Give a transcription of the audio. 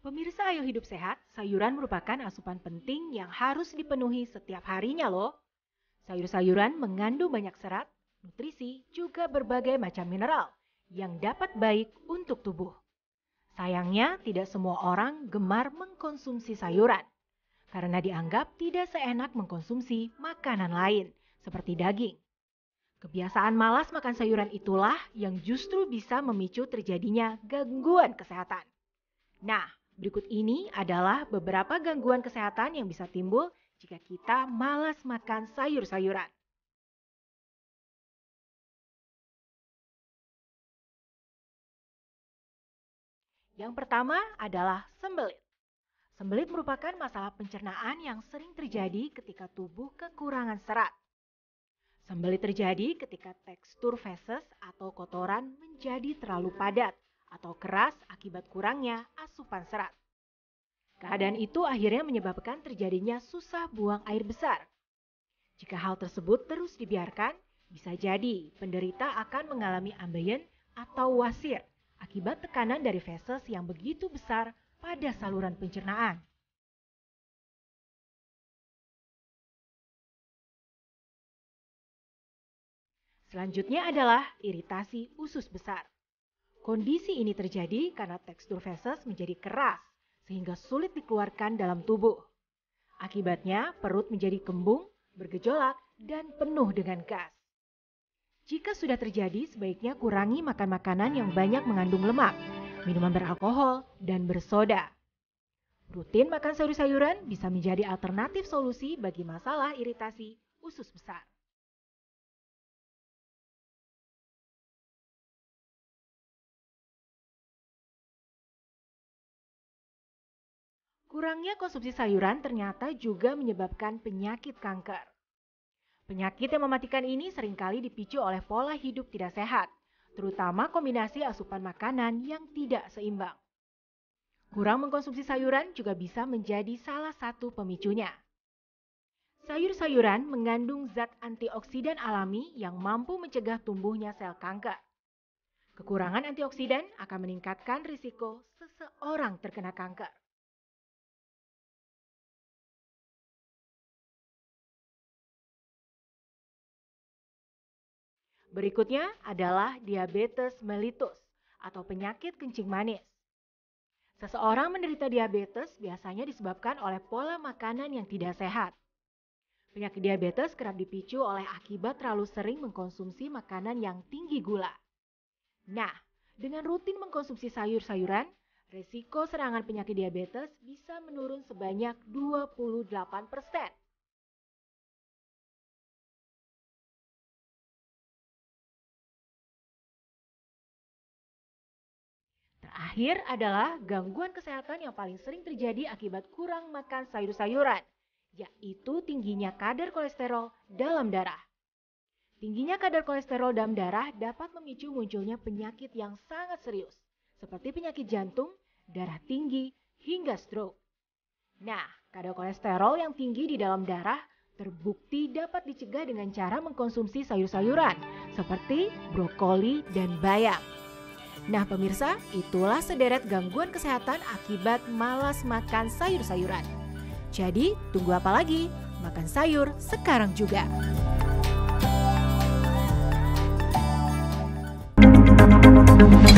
Pemirsa Ayo Hidup Sehat, sayuran merupakan asupan penting yang harus dipenuhi setiap harinya loh. Sayur-sayuran mengandung banyak serat, nutrisi, juga berbagai macam mineral yang dapat baik untuk tubuh. Sayangnya tidak semua orang gemar mengkonsumsi sayuran karena dianggap tidak seenak mengkonsumsi makanan lain seperti daging. Kebiasaan malas makan sayuran itulah yang justru bisa memicu terjadinya gangguan kesehatan. Nah, Berikut ini adalah beberapa gangguan kesehatan yang bisa timbul jika kita malas makan sayur-sayuran. Yang pertama adalah sembelit. Sembelit merupakan masalah pencernaan yang sering terjadi ketika tubuh kekurangan serat. Sembelit terjadi ketika tekstur feses atau kotoran menjadi terlalu padat atau keras akibat kurangnya asupan serat. Keadaan itu akhirnya menyebabkan terjadinya susah buang air besar. Jika hal tersebut terus dibiarkan, bisa jadi penderita akan mengalami ambeien atau wasir akibat tekanan dari feses yang begitu besar pada saluran pencernaan. Selanjutnya adalah iritasi usus besar. Kondisi ini terjadi karena tekstur feses menjadi keras sehingga sulit dikeluarkan dalam tubuh. Akibatnya, perut menjadi kembung, bergejolak, dan penuh dengan gas. Jika sudah terjadi, sebaiknya kurangi makan makanan yang banyak mengandung lemak, minuman beralkohol, dan bersoda. Rutin makan sayur-sayuran bisa menjadi alternatif solusi bagi masalah iritasi usus besar. Kurangnya konsumsi sayuran ternyata juga menyebabkan penyakit kanker. Penyakit yang mematikan ini seringkali dipicu oleh pola hidup tidak sehat, terutama kombinasi asupan makanan yang tidak seimbang. Kurang mengkonsumsi sayuran juga bisa menjadi salah satu pemicunya. Sayur-sayuran mengandung zat antioksidan alami yang mampu mencegah tumbuhnya sel kanker. Kekurangan antioksidan akan meningkatkan risiko seseorang terkena kanker. Berikutnya adalah diabetes mellitus atau penyakit kencing manis. Seseorang menderita diabetes biasanya disebabkan oleh pola makanan yang tidak sehat. Penyakit diabetes kerap dipicu oleh akibat terlalu sering mengkonsumsi makanan yang tinggi gula. Nah, dengan rutin mengkonsumsi sayur-sayuran, resiko serangan penyakit diabetes bisa menurun sebanyak 28 persen. Terakhir adalah gangguan kesehatan yang paling sering terjadi akibat kurang makan sayur-sayuran, yaitu tingginya kadar kolesterol dalam darah. Tingginya kadar kolesterol dalam darah dapat memicu munculnya penyakit yang sangat serius, seperti penyakit jantung, darah tinggi, hingga stroke. Nah, kadar kolesterol yang tinggi di dalam darah terbukti dapat dicegah dengan cara mengkonsumsi sayur-sayuran seperti brokoli dan bayam. Nah pemirsa, itulah sederet gangguan kesehatan akibat malas makan sayur-sayuran. Jadi tunggu apa lagi? Makan sayur sekarang juga.